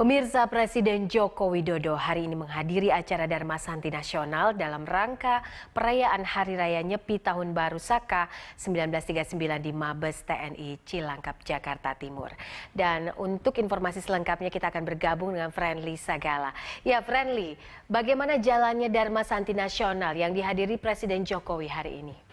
Pemirsa Presiden Joko Widodo hari ini menghadiri acara Dharma Santi Nasional dalam rangka perayaan Hari Raya Nyepi Tahun Baru Saka 1939 di Mabes TNI Cilangkap, Jakarta Timur. Dan untuk informasi selengkapnya kita akan bergabung dengan Friendly Sagala. Ya Friendly, bagaimana jalannya Dharma Santi Nasional yang dihadiri Presiden Jokowi hari ini?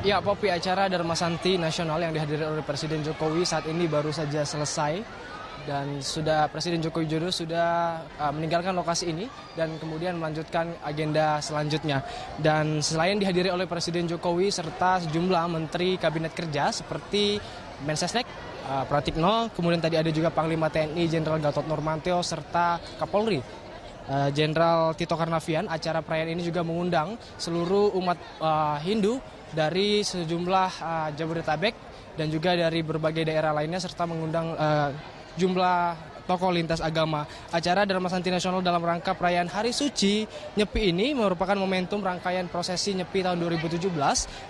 Ya, Popi acara Dharma Santi Nasional yang dihadiri oleh Presiden Jokowi saat ini baru saja selesai dan sudah Presiden Jokowi Widodo sudah uh, meninggalkan lokasi ini dan kemudian melanjutkan agenda selanjutnya. Dan selain dihadiri oleh Presiden Jokowi serta sejumlah menteri kabinet kerja seperti Mensesnek, uh, Pratikno, kemudian tadi ada juga Panglima TNI Jenderal Gatot Nurmantio serta Kapolri Eh, Jenderal Tito Karnavian, acara perayaan ini juga mengundang seluruh umat uh, Hindu dari sejumlah uh, Jabodetabek dan juga dari berbagai daerah lainnya serta mengundang uh, jumlah tokoh lintas agama. Acara Dharma Santi Nasional dalam rangka perayaan Hari Suci Nyepi ini merupakan momentum rangkaian prosesi Nyepi tahun 2017,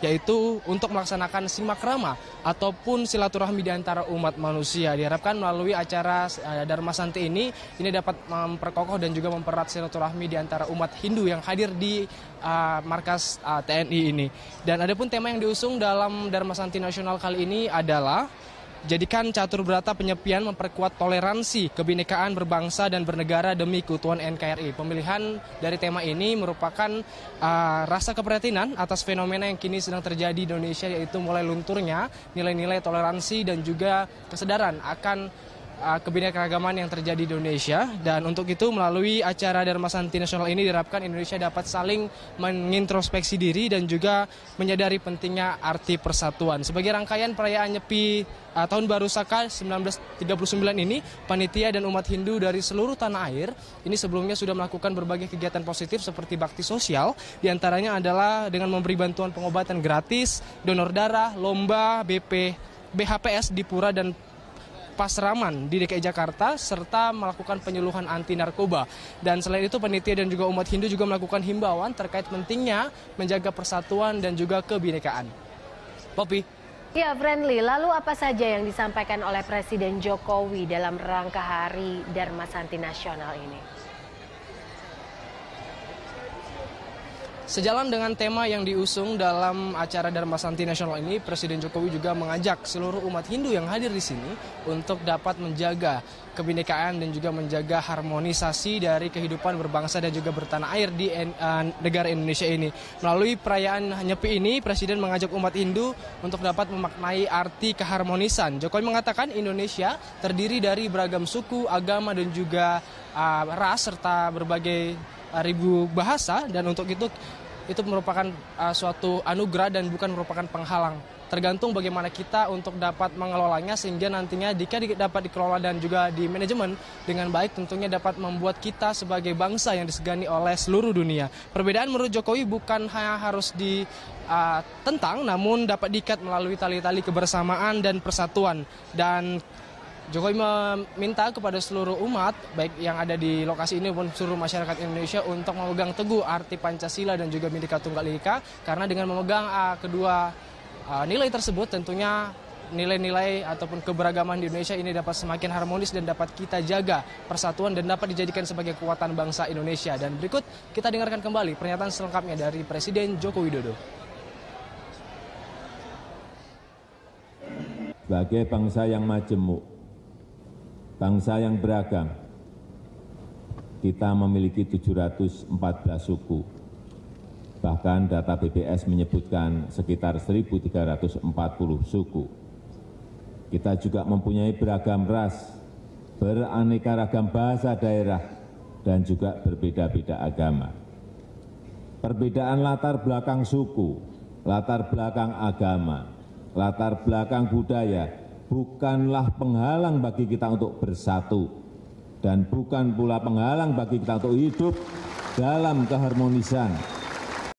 yaitu untuk melaksanakan simakrama ataupun silaturahmi di antara umat manusia. Diharapkan melalui acara eh, Dharma Santi ini, ini dapat memperkokoh dan juga mempererat silaturahmi di antara umat Hindu yang hadir di uh, markas uh, eh, TNI ini. Dan ada pun tema yang diusung dalam Dharma Santi Nasional kali ini adalah Jadikan catur berata penyepian memperkuat toleransi, kebinekaan berbangsa dan bernegara demi keutuhan NKRI. Pemilihan dari tema ini merupakan uh, rasa keprihatinan atas fenomena yang kini sedang terjadi di Indonesia yaitu mulai lunturnya nilai-nilai toleransi dan juga kesadaran akan Eh, kebinekaragaman yang terjadi di Indonesia dan untuk itu melalui acara Dharma Santi Nasional ini diharapkan Indonesia dapat saling mengintrospeksi diri dan juga menyadari pentingnya arti persatuan. Sebagai rangkaian perayaan Nyepi uh, Tahun Baru Saka 1939 ini, panitia dan umat Hindu dari seluruh tanah air ini sebelumnya sudah melakukan berbagai kegiatan positif seperti bakti sosial, diantaranya adalah dengan memberi bantuan pengobatan gratis, donor darah, lomba, BP, BHPS di Pura dan Pasraman di DKI Jakarta serta melakukan penyuluhan anti narkoba. Dan selain itu penitia dan juga umat Hindu juga melakukan himbauan terkait pentingnya menjaga persatuan dan juga kebinekaan. Poppy. Ya, Friendly, lalu apa saja yang disampaikan oleh Presiden Jokowi dalam rangka Hari Dharma Santi Nasional ini? Sejalan dengan tema yang diusung dalam acara Dharma Santi Nasional ini, Presiden Jokowi juga mengajak seluruh umat Hindu yang hadir di sini untuk dapat menjaga kebinekaan dan juga menjaga harmonisasi dari kehidupan berbangsa dan juga bertanah air di eh, negara Indonesia ini. Melalui perayaan Nyepi ini, Presiden mengajak umat Hindu untuk dapat memaknai arti keharmonisan. Jokowi mengatakan Indonesia terdiri dari beragam suku, agama, dan juga uh, ras serta berbagai eh, ribu bahasa dan untuk itu itu merupakan uh, suatu anugerah dan bukan merupakan penghalang. Tergantung bagaimana kita untuk dapat mengelolanya sehingga nantinya jika dapat dikelola dan juga di manajemen dengan baik tentunya dapat membuat kita sebagai bangsa yang disegani oleh seluruh dunia. Perbedaan menurut Jokowi bukan hanya harus ditentang eh, uh, namun dapat diikat melalui tali-tali kebersamaan dan persatuan dan Jokowi meminta kepada seluruh umat, baik yang ada di lokasi ini maupun seluruh masyarakat Indonesia untuk memegang teguh arti Pancasila dan juga Bhinneka Tunggal Ika, karena dengan memegang uh, kedua uh, nilai tersebut tentunya nilai-nilai ataupun keberagaman di Indonesia ini dapat semakin harmonis dan dapat kita jaga persatuan dan dapat dijadikan sebagai kekuatan bangsa Indonesia. Dan berikut kita dengarkan kembali pernyataan selengkapnya dari Presiden Joko Widodo. Sebagai bangsa yang majemuk, bangsa yang beragam. Kita memiliki 714 suku. Bahkan data BPS menyebutkan sekitar 1.340 suku. Kita juga mempunyai beragam ras, beraneka ragam bahasa daerah, dan juga berbeda-beda agama. Perbedaan latar belakang suku, latar belakang agama, latar belakang budaya, bukanlah penghalang bagi kita untuk bersatu dan bukan pula penghalang bagi kita untuk hidup dalam keharmonisan